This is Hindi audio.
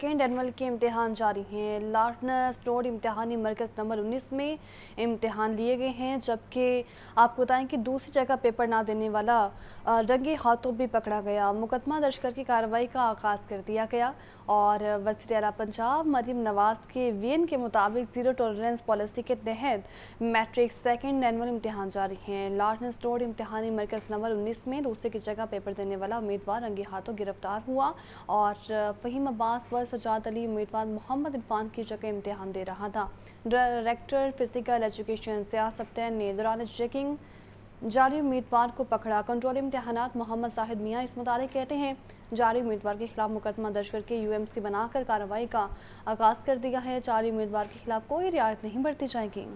सेकेंड एनअल के इम्तहान जारी हैं लार्टनर रोड इम्तहानी मरकज़ नंबर 19 में इम्तहान लिए गए हैं जबकि आपको बताएं कि दूसरी जगह पेपर ना देने वाला रंगे हाथों भी पकड़ा गया मुकदमा दर्ज करके कार्रवाई का आगाज़ कर दिया गया और वजी अला पंजाब मरीम नवाज़ के वीएन के मुताबिक ज़ीरो टॉलरेंस पॉलिसी के तहत मैट्रिक सेकेंड एनअल इम्तहान जारी हैं लार्टनर रोड इम्तहानी मरकज़ नंबर उन्नीस में दूसरे की जगह पेपर देने वाला उम्मीदवार रंगे हाथों गिरफ्तार हुआ और फ़हीम अब्बास व पर सजाद अली उम्मीदवार मोहम्मद इरफान की जगह इम्तहान दे रहा था डायरेक्टर फिजिकल एजुकेशन सियासत ने दौरान चेकिंग जारी उम्मीदवार को पकड़ा कंट्रोल इम्तहान मोहम्मद साहिद मियाँ इस मुतालिक कहते हैं जारी उम्मीदवार के खिलाफ मुकदमा दर्ज करके यूएमसी बनाकर कार्रवाई का आगाज कर दिया है जारी उम्मीदवार के खिलाफ कोई रियायत नहीं बरती जाएगी